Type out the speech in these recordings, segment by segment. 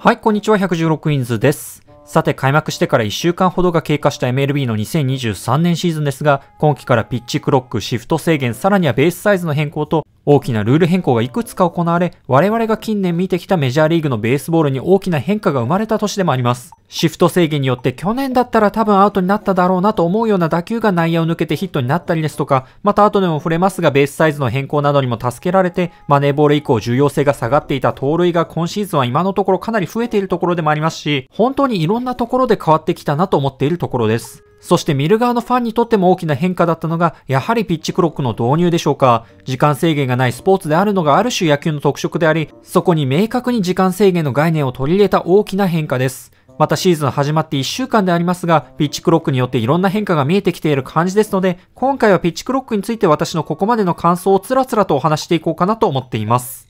はい、こんにちは、116インズです。さて、開幕してから1週間ほどが経過した MLB の2023年シーズンですが、今季からピッチクロック、シフト制限、さらにはベースサイズの変更と、大きなルール変更がいくつか行われ、我々が近年見てきたメジャーリーグのベースボールに大きな変化が生まれた年でもあります。シフト制限によって去年だったら多分アウトになっただろうなと思うような打球が内野を抜けてヒットになったりですとか、また後でも触れますがベースサイズの変更などにも助けられて、マネーボール以降重要性が下がっていた盗塁が今シーズンは今のところかなり増えているところでもありますし、本当にいろんなところで変わってきたなと思っているところです。そして見る側のファンにとっても大きな変化だったのが、やはりピッチクロックの導入でしょうか。時間制限がないスポーツであるのがある種野球の特色であり、そこに明確に時間制限の概念を取り入れた大きな変化です。またシーズン始まって1週間でありますが、ピッチクロックによっていろんな変化が見えてきている感じですので、今回はピッチクロックについて私のここまでの感想をつらつらとお話していこうかなと思っています。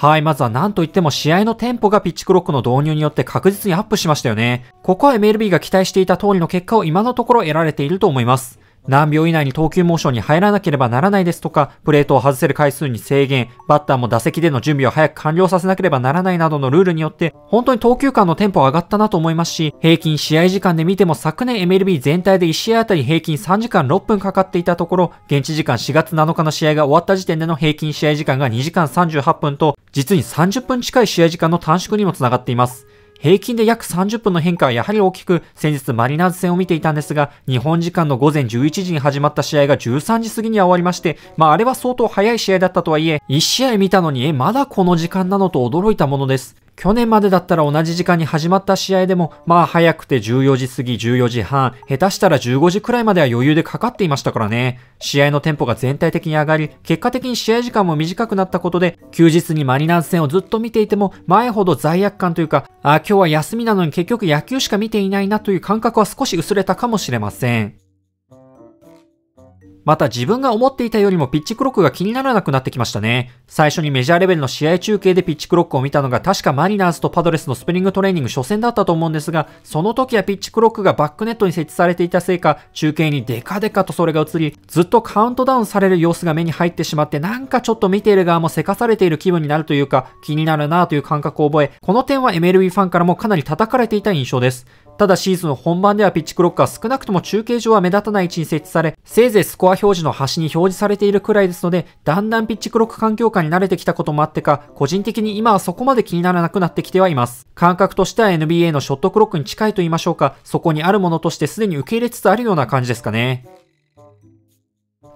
はい、まずは何と言っても試合のテンポがピッチクロックの導入によって確実にアップしましたよね。ここは MLB が期待していた通りの結果を今のところ得られていると思います。何秒以内に投球モーションに入らなければならないですとか、プレートを外せる回数に制限、バッターも打席での準備を早く完了させなければならないなどのルールによって、本当に投球間のテンポ上がったなと思いますし、平均試合時間で見ても昨年 MLB 全体で1試合あたり平均3時間6分かかっていたところ、現地時間4月7日の試合が終わった時点での平均試合時間が2時間38分と、実に30分近い試合時間の短縮にもつながっています。平均で約30分の変化はやはり大きく、先日マリナーズ戦を見ていたんですが、日本時間の午前11時に始まった試合が13時過ぎには終わりまして、まああれは相当早い試合だったとはいえ、1試合見たのに、え、まだこの時間なのと驚いたものです。去年までだったら同じ時間に始まった試合でも、まあ早くて14時過ぎ、14時半、下手したら15時くらいまでは余裕でかかっていましたからね。試合のテンポが全体的に上がり、結果的に試合時間も短くなったことで、休日にマリナーズ戦をずっと見ていても、前ほど罪悪感というか、あ、今日は休みなのに結局野球しか見ていないなという感覚は少し薄れたかもしれません。また自分が思っていたよりもピッチクロックが気にならなくなってきましたね。最初にメジャーレベルの試合中継でピッチクロックを見たのが確かマリナーズとパドレスのスプリングトレーニング初戦だったと思うんですが、その時はピッチクロックがバックネットに設置されていたせいか、中継にデカデカとそれが映り、ずっとカウントダウンされる様子が目に入ってしまって、なんかちょっと見ている側もせかされている気分になるというか、気になるなという感覚を覚え、この点は MLB ファンからもかなり叩かれていた印象です。ただシーズン本番ではピッチクロックは少なくとも中継上は目立たない位置に設置され、せいぜいスコア表示の端に表示されているくらいですので、だんだんピッチクロック環境下に慣れてきたこともあってか、個人的に今はそこまで気にならなくなってきてはいます。感覚としては NBA のショットクロックに近いと言いましょうか、そこにあるものとしてすでに受け入れつつあるような感じですかね。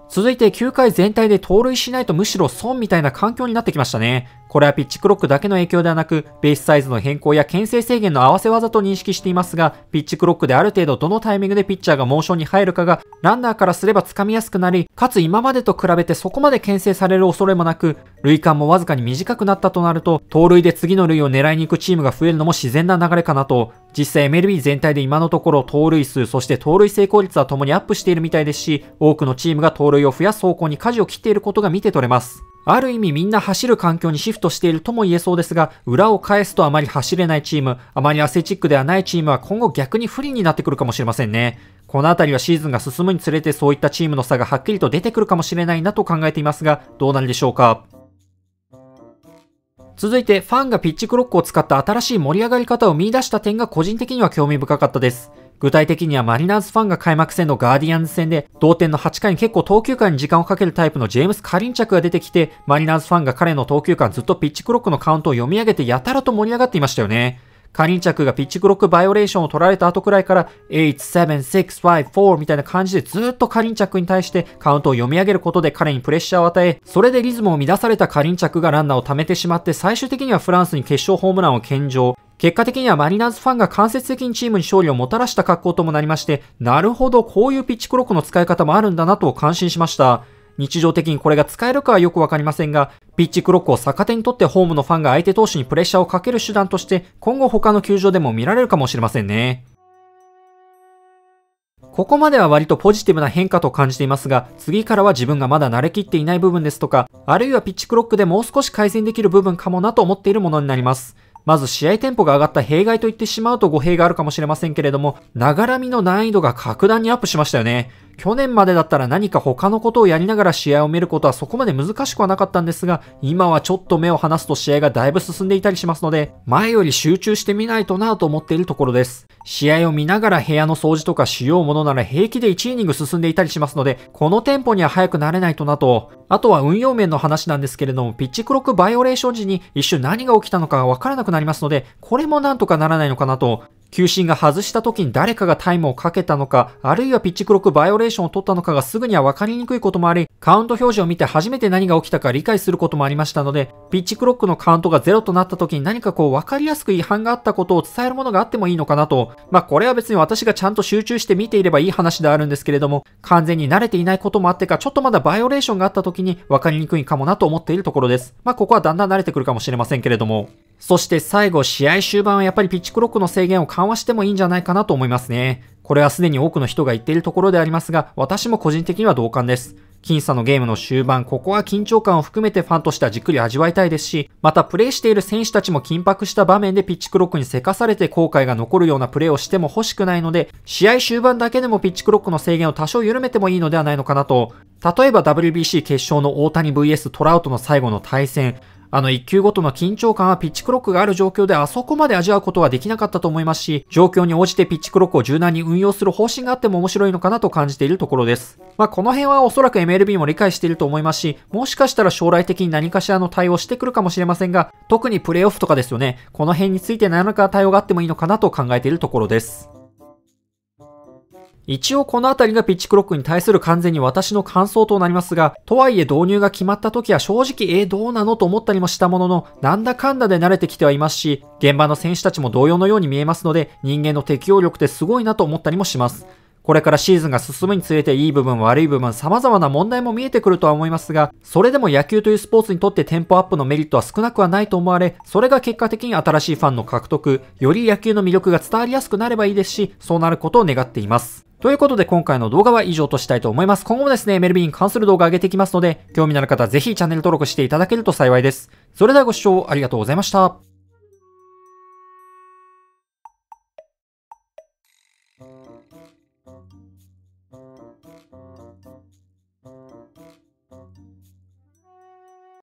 続いて9回全体で盗塁しないとむしろ損みたいな環境になってきましたね。これはピッチクロックだけの影響ではなく、ベースサイズの変更や牽制制限の合わせ技と認識していますが、ピッチクロックである程度どのタイミングでピッチャーがモーションに入るかが、ランナーからすれば掴みやすくなり、かつ今までと比べてそこまで牽制される恐れもなく、塁間もわずかに短くなったとなると、盗塁で次の塁を狙いに行くチームが増えるのも自然な流れかなと、実際 MLB 全体で今のところ盗塁数、そして盗塁成功率は共にアップしているみたいですし、多くのチームが盗塁を増やす方向に舵を切っていることが見て取れます。ある意味みんな走る環境にシフトしているとも言えそうですが、裏を返すとあまり走れないチーム、あまりアセチックではないチームは今後逆に不利になってくるかもしれませんね。このあたりはシーズンが進むにつれてそういったチームの差がはっきりと出てくるかもしれないなと考えていますが、どうなるでしょうか。続いて、ファンがピッチクロックを使った新しい盛り上がり方を見出した点が個人的には興味深かったです。具体的にはマリナーズファンが開幕戦のガーディアンズ戦で、同点の8回に結構投球間に時間をかけるタイプのジェームス・カリンチャクが出てきて、マリナーズファンが彼の投球間ずっとピッチクロックのカウントを読み上げてやたらと盛り上がっていましたよね。カンチャクがピッチクロックバイオレーションを取られた後くらいから、8、7、6、5、4みたいな感じでずっとカンチャクに対してカウントを読み上げることで彼にプレッシャーを与え、それでリズムを乱されたカンチャクがランナーを貯めてしまって最終的にはフランスに決勝ホームランを献上。結果的にはマリナーズファンが間接的にチームに勝利をもたらした格好ともなりまして、なるほどこういうピッチクロックの使い方もあるんだなと感心しました。日常的にこれが使えるかはよくわかりませんが、ピッチクロックを逆手にとってホームのファンが相手投手にプレッシャーをかける手段として、今後他の球場でも見られるかもしれませんね。ここまでは割とポジティブな変化と感じていますが、次からは自分がまだ慣れきっていない部分ですとか、あるいはピッチクロックでもう少し改善できる部分かもなと思っているものになります。まず試合テンポが上がった弊害と言ってしまうと語弊があるかもしれませんけれども、ながらみの難易度が格段にアップしましたよね。去年までだったら何か他のことをやりながら試合を見ることはそこまで難しくはなかったんですが、今はちょっと目を離すと試合がだいぶ進んでいたりしますので、前より集中してみないとなぁと思っているところです。試合を見ながら部屋の掃除とかしようものなら平気で1イニング進んでいたりしますので、このテンポには早くなれないとなと、あとは運用面の話なんですけれども、ピッチクロックバイオレーション時に一瞬何が起きたのかがわからなくなりますので、これもなんとかならないのかなと、球審が外した時に誰かがタイムをかけたのか、あるいはピッチクロックバイオレーションを取ったのかがすぐには分かりにくいこともあり、カウント表示を見て初めて何が起きたか理解することもありましたので、ピッチクロックのカウントがゼロとなった時に何かこう分かりやすく違反があったことを伝えるものがあってもいいのかなと、まあこれは別に私がちゃんと集中して見ていればいい話であるんですけれども、完全に慣れていないこともあってか、ちょっとまだバイオレーションがあった時に分かりにくいかもなと思っているところです。まあここはだんだん慣れてくるかもしれませんけれども。そして最後、試合終盤はやっぱりピッチクロックの制限を緩和してもいいんじゃないかなと思いますね。これはすでに多くの人が言っているところでありますが、私も個人的には同感です。僅差のゲームの終盤、ここは緊張感を含めてファンとしてはじっくり味わいたいですし、またプレイしている選手たちも緊迫した場面でピッチクロックにせかされて後悔が残るようなプレーをしても欲しくないので、試合終盤だけでもピッチクロックの制限を多少緩めてもいいのではないのかなと、例えば WBC 決勝の大谷 VS トラウトの最後の対戦、あの1球ごとの緊張感はピッチクロックがある状況であそこまで味わうことはできなかったと思いますし、状況に応じてピッチクロックを柔軟に運用する方針があっても面白いのかなと感じているところです。まあ、この辺はおそらく MLB も理解していると思いますし、もしかしたら将来的に何かしらの対応してくるかもしれませんが、特にプレイオフとかですよね、この辺について何らか対応があってもいいのかなと考えているところです。一応このあたりがピッチクロックに対する完全に私の感想となりますが、とはいえ導入が決まった時は正直、えー、どうなのと思ったりもしたものの、なんだかんだで慣れてきてはいますし、現場の選手たちも同様のように見えますので、人間の適応力ってすごいなと思ったりもします。これからシーズンが進むにつれていい部分悪い部分様々な問題も見えてくるとは思いますが、それでも野球というスポーツにとってテンポアップのメリットは少なくはないと思われ、それが結果的に新しいファンの獲得、より野球の魅力が伝わりやすくなればいいですし、そうなることを願っています。ということで今回の動画は以上としたいと思います。今後もですね、メルビンに関する動画上げていきますので、興味のある方はぜひチャンネル登録していただけると幸いです。それではご視聴ありがとうございました。